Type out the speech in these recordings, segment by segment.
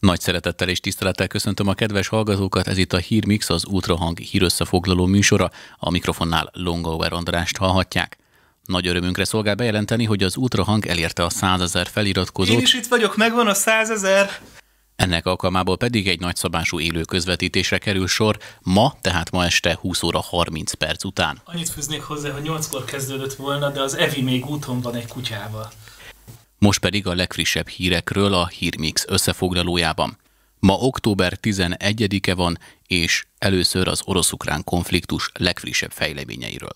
Nagy szeretettel és tisztelettel köszöntöm a kedves hallgatókat, ez itt a Hírmix, az Ultrahang hírösszefoglaló műsora, a mikrofonnál Longauer Andrást hallhatják. Nagy örömünkre szolgál bejelenteni, hogy az Ultrahang elérte a 100 ezer feliratkozót. Én is itt vagyok, megvan a 100 ezer! Ennek alkalmából pedig egy nagyszabású élő közvetítésre kerül sor ma, tehát ma este 20 óra 30 perc után. Annyit fűznék hozzá, hogy 8-kor kezdődött volna, de az Evi még úton van egy kutyával. Most pedig a legfrissebb hírekről a Hírmix összefoglalójában. Ma október 11-e van, és először az orosz-ukrán konfliktus legfrissebb fejleményeiről.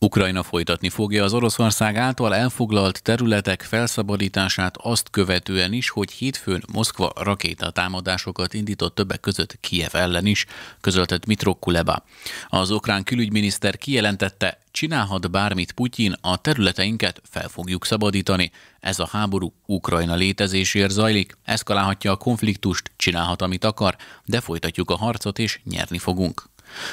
Ukrajna folytatni fogja az Oroszország által elfoglalt területek felszabadítását azt követően is, hogy hétfőn Moszkva rakétatámadásokat indított többek között Kiev ellen is, közöltött Mitro Kuleba. Az ukrán külügyminiszter kijelentette, csinálhat bármit Putyin, a területeinket fel fogjuk szabadítani. Ez a háború Ukrajna létezésért zajlik, eszkalálhatja a konfliktust, csinálhat, amit akar, de folytatjuk a harcot és nyerni fogunk.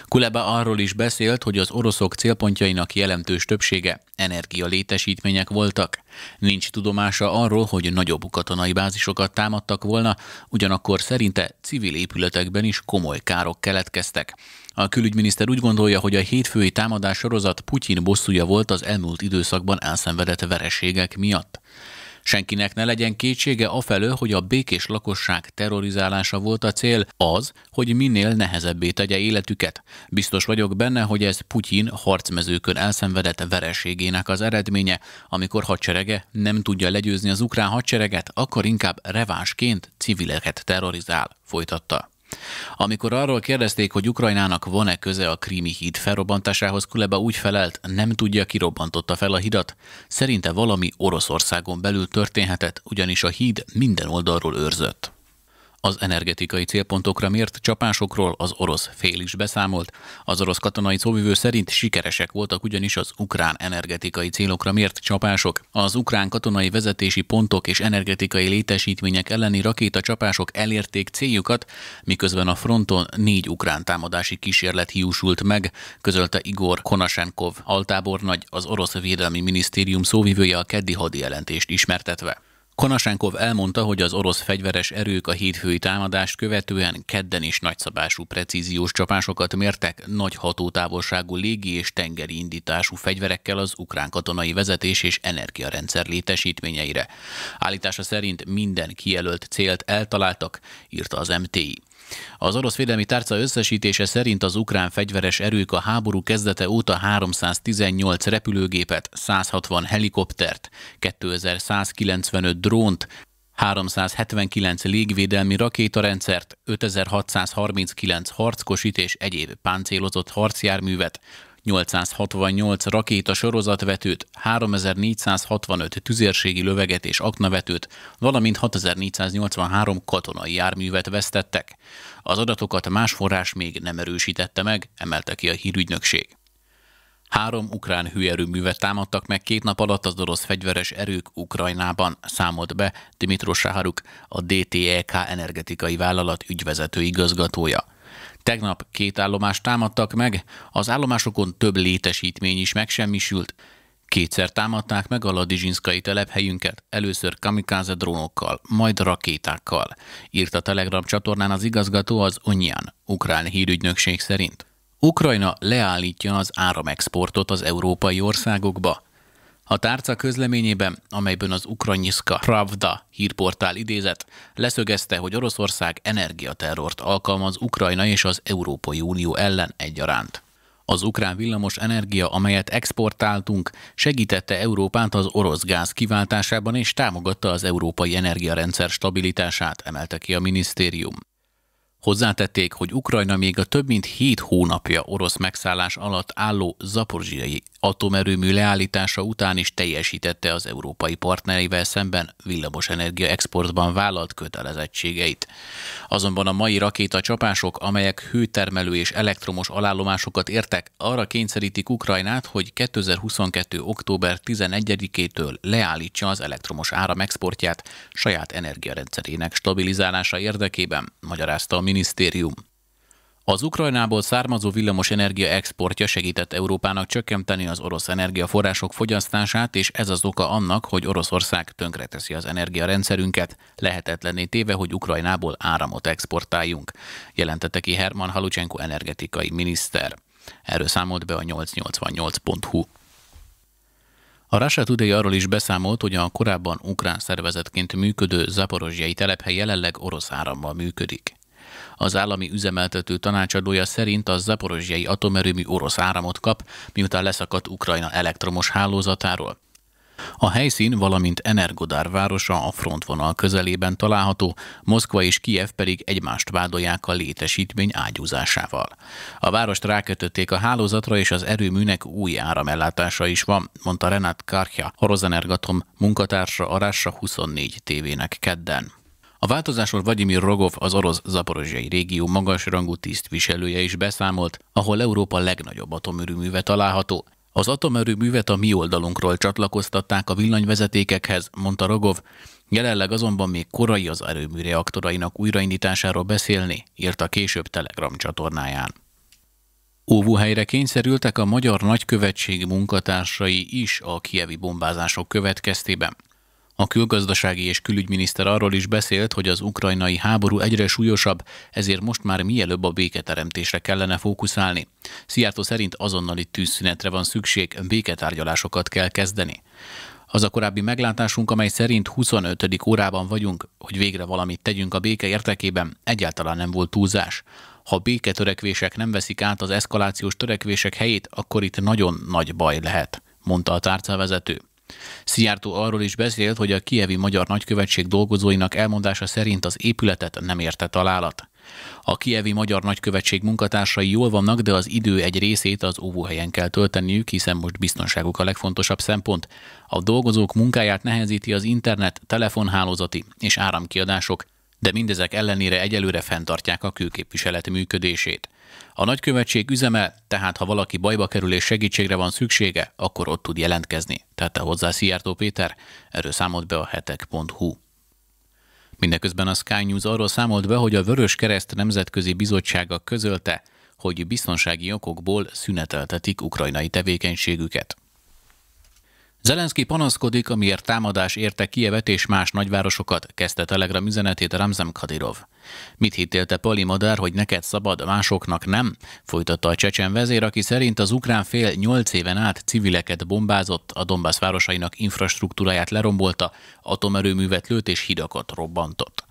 Kuleba arról is beszélt, hogy az oroszok célpontjainak jelentős többsége energialétesítmények voltak. Nincs tudomása arról, hogy nagyobb katonai bázisokat támadtak volna, ugyanakkor szerinte civil épületekben is komoly károk keletkeztek. A külügyminiszter úgy gondolja, hogy a hétfői támadás sorozat Putyin bosszúja volt az elmúlt időszakban elszenvedett vereségek miatt. Senkinek ne legyen kétsége afelől, hogy a békés lakosság terrorizálása volt a cél, az, hogy minél nehezebbé tegye életüket. Biztos vagyok benne, hogy ez Putyin harcmezőkön elszenvedett vereségének az eredménye. Amikor hadserege nem tudja legyőzni az ukrán hadsereget, akkor inkább revásként civileket terrorizál, folytatta. Amikor arról kérdezték, hogy Ukrajnának van-e köze a krími híd felrobbantásához, Kuleba úgy felelt, nem tudja, ki robbantotta fel a hidat. Szerinte valami Oroszországon belül történhetett, ugyanis a híd minden oldalról őrzött. Az energetikai célpontokra mért csapásokról az orosz fél is beszámolt. Az orosz katonai szóvivő szerint sikeresek voltak ugyanis az ukrán energetikai célokra mért csapások. Az ukrán katonai vezetési pontok és energetikai létesítmények elleni rakéta csapások elérték céljukat, miközben a fronton négy ukrán támadási kísérlet hiúsult meg, közölte Igor Konasenkov, altábornagy, az orosz védelmi minisztérium szóvivője a keddi jelentést ismertetve. Konasenkov elmondta, hogy az orosz fegyveres erők a hétfői támadást követően kedden is nagyszabású precíziós csapásokat mértek nagy hatótávolságú légi és tengeri indítású fegyverekkel az ukrán katonai vezetés és energiarendszer létesítményeire. Állítása szerint minden kijelölt célt eltaláltak, írta az MTI. Az orosz védelmi tárca összesítése szerint az ukrán fegyveres erők a háború kezdete óta 318 repülőgépet, 160 helikoptert, 2195 drónt, 379 légvédelmi rakétarendszert, 5639 harckosít és egyéb páncélozott harcjárművet, 868 rakéta sorozatvetőt, 3465 tüzérségi löveget és aknavetőt, valamint 6483 katonai járművet vesztettek. Az adatokat más forrás még nem erősítette meg, emelte ki a hírügynökség. Három ukrán hőerőművet támadtak meg két nap alatt az orosz fegyveres erők Ukrajnában, számolt be Dimitro Saharuk, a DTEK energetikai vállalat ügyvezető igazgatója. Tegnap két állomást támadtak meg, az állomásokon több létesítmény is megsemmisült. Kétszer támadták meg a Ladizsinszkai telephelyünket, először kamikáze drónokkal, majd rakétákkal, írt a Telegram csatornán az igazgató az Onyan, ukrán hírügynökség szerint. Ukrajna leállítja az áramexportot az európai országokba. A tárca közleményében, amelyben az ukrajniszka Pravda hírportál idézett, leszögezte, hogy Oroszország energiaterrort alkalmaz Ukrajna és az Európai Unió ellen egyaránt. Az ukrán villamos energia, amelyet exportáltunk, segítette Európát az orosz gáz kiváltásában és támogatta az európai energiarendszer stabilitását, emelte ki a minisztérium. Hozzátették, hogy Ukrajna még a több mint hét hónapja orosz megszállás alatt álló zaporzsiai atomerőmű leállítása után is teljesítette az európai partnereivel szemben villamosenergia exportban vállalt kötelezettségeit. Azonban a mai rakéta csapások, amelyek hőtermelő és elektromos alállomásokat értek, arra kényszerítik Ukrajnát, hogy 2022. október 11-től leállítsa az elektromos áram exportját saját energiarendszerének stabilizálása érdekében, magyarázta a minisztérium. Az Ukrajnából származó villamos energia exportja segített Európának csökkenteni az orosz energiaforrások fogyasztását, és ez az oka annak, hogy Oroszország tönkreteszi az energiarendszerünket, lehetetlenné téve, hogy Ukrajnából áramot exportáljunk, jelentette ki Herman Halucsenko energetikai miniszter. Erről számolt be a 888.hu. A Russia Today arról is beszámolt, hogy a korábban ukrán szervezetként működő zaporozsiai telephely jelenleg orosz árammal működik. Az állami üzemeltető tanácsadója szerint a zaporozsiai atomerőmű orosz áramot kap, miután leszakadt Ukrajna elektromos hálózatáról. A helyszín, valamint Energodár városa a frontvonal közelében található, Moszkva és Kijev pedig egymást vádolják a létesítmény ágyúzásával. A várost rákötötték a hálózatra, és az erőműnek új áramellátása is van, mondta Renát a Horozenergatom munkatársa Arássa 24 tévének kedden. A változásról Vladimir Rogov, az orosz zaporozsiai régió magasrangú tisztviselője is beszámolt, ahol Európa legnagyobb atomerőműve található. Az atomerőművet a mi oldalunkról csatlakoztatták a villanyvezetékekhez, mondta Rogov, jelenleg azonban még korai az erőmű reaktorainak újraindításáról beszélni, írta később Telegram csatornáján. Óvóhelyre kényszerültek a magyar nagykövetség munkatársai is a kievi bombázások következtében. A külgazdasági és külügyminiszter arról is beszélt, hogy az ukrajnai háború egyre súlyosabb, ezért most már mielőbb a béketeremtésre kellene fókuszálni. Szijjártó szerint azonnali tűzszünetre van szükség, béketárgyalásokat kell kezdeni. Az a korábbi meglátásunk, amely szerint 25. órában vagyunk, hogy végre valamit tegyünk a béke értekében, egyáltalán nem volt túlzás. Ha béketörekvések nem veszik át az eszkalációs törekvések helyét, akkor itt nagyon nagy baj lehet, mondta a tárcavezető. Szijjártó arról is beszélt, hogy a kievi magyar nagykövetség dolgozóinak elmondása szerint az épületet nem érte találat. A kievi magyar nagykövetség munkatársai jól vannak, de az idő egy részét az óvóhelyen kell tölteniük, hiszen most biztonságuk a legfontosabb szempont. A dolgozók munkáját nehezíti az internet, telefonhálózati és áramkiadások de mindezek ellenére egyelőre fenntartják a külképviselet működését. A nagykövetség üzeme, tehát ha valaki bajba kerül és segítségre van szüksége, akkor ott tud jelentkezni. Tette hozzá Szijjártó Péter, erről számolt be a hetek.hu. Mindeközben a Sky News arról számolt be, hogy a Vörös Kereszt Nemzetközi Bizottsága közölte, hogy biztonsági okokból szüneteltetik ukrajnai tevékenységüket. Zelenszky panaszkodik, amiért támadás érte Kievet és más nagyvárosokat, kezdte Telegram üzenetét Ramzem Kadirov. Mit hittél te, Pali Madár, hogy neked szabad, másoknak nem? Folytatta a csecsen vezér, aki szerint az ukrán fél nyolc éven át civileket bombázott, a Donbass városainak infrastruktúráját lerombolta, atomerőművet lőtt és hidakat robbantott.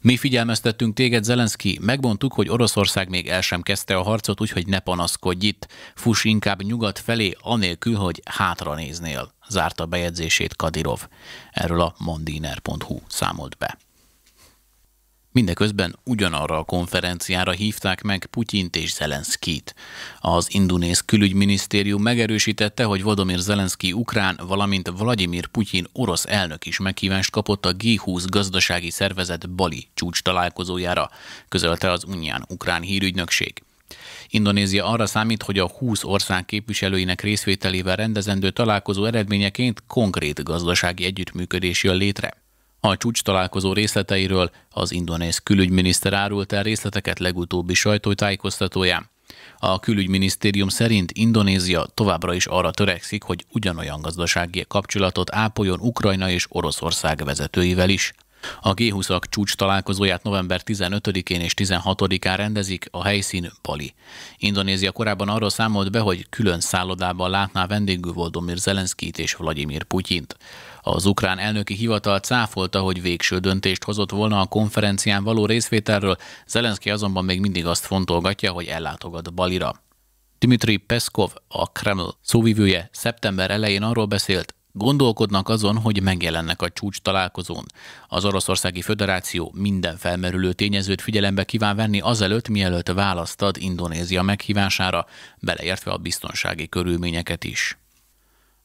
Mi figyelmeztettünk téged, Zelenszky, megmondtuk, hogy Oroszország még el sem kezdte a harcot, úgyhogy ne panaszkodj itt, fuss inkább nyugat felé, anélkül, hogy hátra néznél, zárta bejegyzését Kadirov. Erről a mondiner.hu számolt be. Mindeközben ugyanarra a konferenciára hívták meg Putyint és Zelenszkit. Az indonész külügyminisztérium megerősítette, hogy Vladimir Zelenszki ukrán, valamint Vladimir Putyin orosz elnök is meghívást kapott a G20 gazdasági szervezet Bali csúcs találkozójára, közölte az Unián ukrán hírügynökség. Indonézia arra számít, hogy a 20 ország képviselőinek részvételével rendezendő találkozó eredményeként konkrét gazdasági együttműködés jön létre. A csúcs találkozó részleteiről az indonéz külügyminiszter árult el részleteket legutóbbi sajtótájékoztatóján. A külügyminisztérium szerint Indonézia továbbra is arra törekszik, hogy ugyanolyan gazdasági kapcsolatot ápoljon Ukrajna és Oroszország vezetőivel is. A G20-ak csúcs találkozóját november 15-én és 16-án rendezik, a helyszín Bali. Indonézia korábban arról számolt be, hogy külön szállodában látná vendégül Voldomir Zelenszkit és Vladimir Putyint. Az ukrán elnöki hivatal cáfolta, hogy végső döntést hozott volna a konferencián való részvételről, Zelenszky azonban még mindig azt fontolgatja, hogy ellátogat Balira. Dmitri Peszkov, a Kreml szóvivője szeptember elején arról beszélt, gondolkodnak azon, hogy megjelennek a csúcs találkozón. Az Oroszországi Föderáció minden felmerülő tényezőt figyelembe kíván venni azelőtt, mielőtt választ ad Indonézia meghívására, beleértve a biztonsági körülményeket is.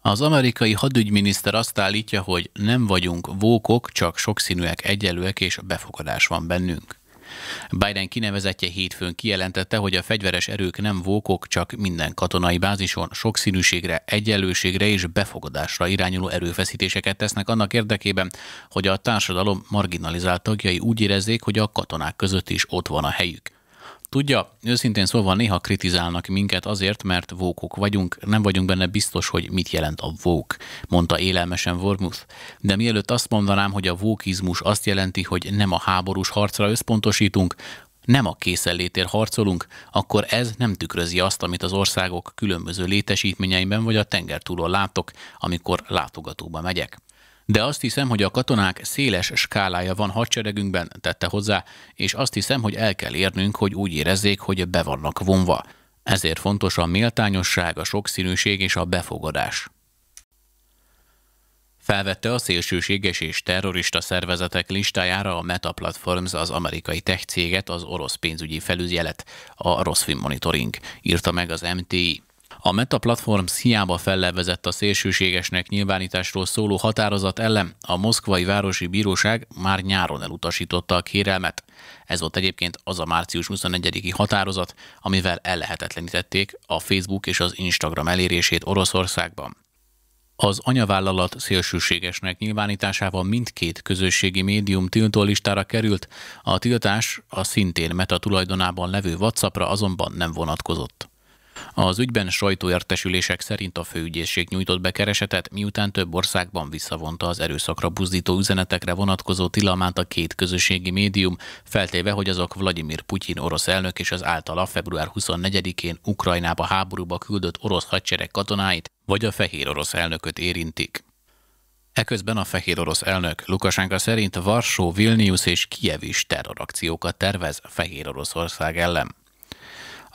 Az amerikai hadügyminiszter azt állítja, hogy nem vagyunk vókok, csak sokszínűek, egyelőek és befogadás van bennünk. Biden kinevezetje hétfőn kijelentette, hogy a fegyveres erők nem vókok, csak minden katonai bázison sokszínűségre, egyenlőségre és befogadásra irányuló erőfeszítéseket tesznek annak érdekében, hogy a társadalom marginalizált tagjai úgy érezzék, hogy a katonák között is ott van a helyük. Tudja, őszintén szólva néha kritizálnak minket azért, mert vókok vagyunk, nem vagyunk benne biztos, hogy mit jelent a vók, mondta élelmesen Wormuth. De mielőtt azt mondanám, hogy a vókizmus azt jelenti, hogy nem a háborús harcra összpontosítunk, nem a készenlétér harcolunk, akkor ez nem tükrözi azt, amit az országok különböző létesítményeiben vagy a tenger túlon látok, amikor látogatóba megyek. De azt hiszem, hogy a katonák széles skálája van hadseregünkben, tette hozzá, és azt hiszem, hogy el kell érnünk, hogy úgy érezzék, hogy be vannak vonva. Ezért fontos a méltányosság, a sokszínűség és a befogadás. Felvette a szélsőséges és terrorista szervezetek listájára a Meta Platforms az amerikai tech céget, az orosz pénzügyi felügyelet, a Rosfin Monitoring, írta meg az MTI. A Meta Platforms hiába fellevezett a szélsőségesnek nyilvánításról szóló határozat ellen a Moszkvai Városi Bíróság már nyáron elutasította a kérelmet. Ez volt egyébként az a március 21-i határozat, amivel ellehetetlenítették a Facebook és az Instagram elérését Oroszországban. Az anyavállalat szélsőségesnek nyilvánításával mindkét közösségi médium tiltó listára került, a tiltás a szintén Meta tulajdonában levő WhatsAppra azonban nem vonatkozott. Az ügyben sajtóértesülések szerint a főügyészség nyújtott bekeresetet, miután több országban visszavonta az erőszakra buzdító üzenetekre vonatkozó tilalmát a két közösségi médium, feltéve, hogy azok Vladimir Putyin orosz elnök és az általa február 24-én Ukrajnába háborúba küldött orosz hadsereg katonáit vagy a fehér orosz elnököt érintik. Eközben a fehér orosz elnök Lukasenka szerint Varsó, Vilnius és Kiev is terrorakciókat tervez Fehér Oroszország ellen.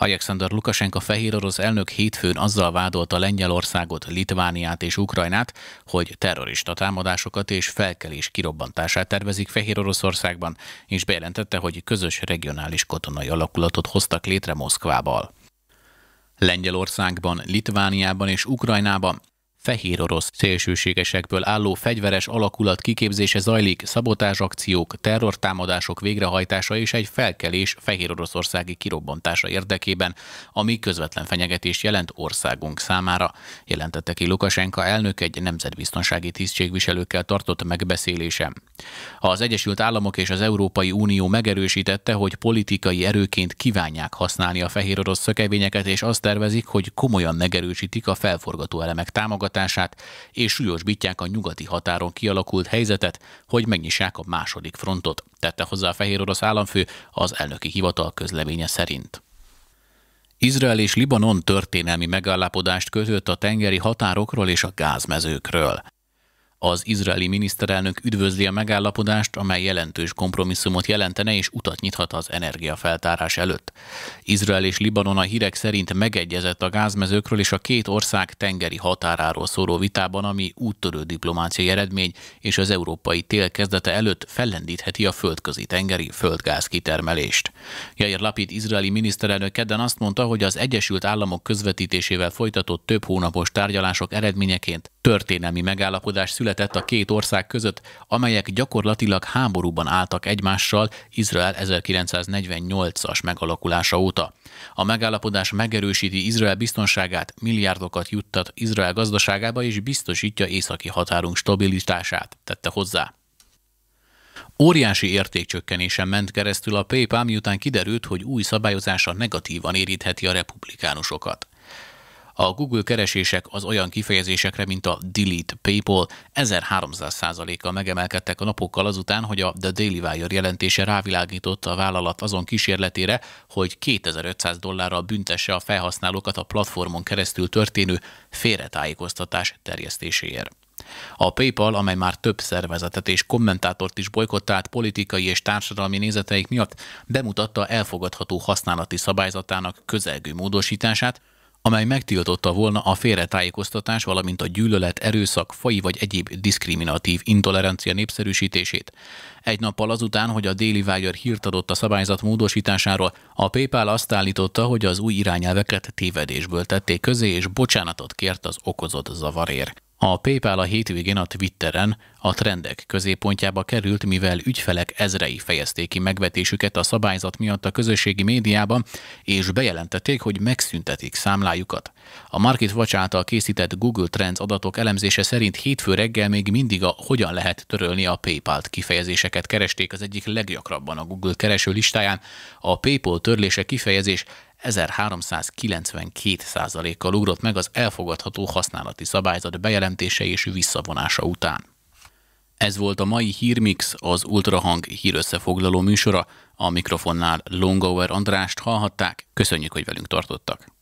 Alexander Lukasenka fehér orosz elnök hétfőn azzal vádolta Lengyelországot, Litvániát és Ukrajnát, hogy terrorista támadásokat és felkelés kirobbantását tervezik Fehér Oroszországban, és bejelentette, hogy közös regionális katonai alakulatot hoztak létre Moszkvával. Lengyelországban, Litvániában és Ukrajnában fehér orosz szélsőségesekből álló fegyveres alakulat kiképzése zajlik, szabotázsakciók, terrortámadások végrehajtása és egy felkelés fehér oroszországi kirobbantása érdekében, ami közvetlen fenyegetést jelent országunk számára. Jelentette ki Lukasenka elnök egy nemzetbiztonsági tisztségviselőkkel tartott megbeszélésem. Az Egyesült Államok és az Európai Unió megerősítette, hogy politikai erőként kívánják használni a fehér orosz szökevényeket, és azt tervezik, hogy komolyan megerősítik a felforgató elemek támogatását, támogatását, és súlyosbítják a nyugati határon kialakult helyzetet, hogy megnyissák a második frontot, tette hozzá a fehér orosz államfő az elnöki hivatal közleménye szerint. Izrael és Libanon történelmi megállapodást kötött a tengeri határokról és a gázmezőkről. Az izraeli miniszterelnök üdvözli a megállapodást, amely jelentős kompromisszumot jelentene és utat nyithat az energiafeltárás előtt. Izrael és Libanon a hírek szerint megegyezett a gázmezőkről és a két ország tengeri határáról szóló vitában, ami úttörő diplomáciai eredmény és az európai tél kezdete előtt fellendítheti a földközi tengeri földgáz kitermelést. Jair Lapid izraeli miniszterelnök kedden azt mondta, hogy az Egyesült Államok közvetítésével folytatott több hónapos tárgyalások eredményeként történelmi megállapodás született a két ország között, amelyek gyakorlatilag háborúban álltak egymással Izrael 1948-as megalakulása óta. A megállapodás megerősíti Izrael biztonságát, milliárdokat juttat Izrael gazdaságába és biztosítja északi határunk stabilitását, tette hozzá. Óriási értékcsökkenésen ment keresztül a PayPal, miután kiderült, hogy új szabályozása negatívan érintheti a republikánusokat. A Google keresések az olyan kifejezésekre, mint a delete people 1300%-kal megemelkedtek a napokkal azután, hogy a The Daily Wire jelentése rávilágított a vállalat azon kísérletére, hogy 2500 dollárral büntesse a felhasználókat a platformon keresztül történő félretájékoztatás terjesztéséért. A PayPal, amely már több szervezetet és kommentátort is bolykottált politikai és társadalmi nézeteik miatt, bemutatta elfogadható használati szabályzatának közelgő módosítását, amely megtiltotta volna a félretájékoztatás, valamint a gyűlölet, erőszak, fai vagy egyéb diszkriminatív intolerancia népszerűsítését. Egy nappal azután, hogy a Daily Wire hírt adott a szabályzat módosításáról, a PayPal azt állította, hogy az új irányelveket tévedésből tették közé, és bocsánatot kért az okozott zavarért. A PayPal a hétvégén a Twitteren a trendek középpontjába került, mivel ügyfelek ezrei fejezték ki megvetésüket a szabályzat miatt a közösségi médiában, és bejelentették, hogy megszüntetik számlájukat. A Watch által készített Google Trends adatok elemzése szerint hétfő reggel még mindig a hogyan lehet törölni a PayPal-t kifejezéseket keresték az egyik leggyakrabban a Google kereső listáján. A PayPal törlése kifejezés 1392 kal ugrott meg az elfogadható használati szabályzat bejelentése és visszavonása után. Ez volt a mai Hírmix, az Ultrahang hírösszefoglaló műsora. A mikrofonnál Longower Andrást hallhatták. Köszönjük, hogy velünk tartottak!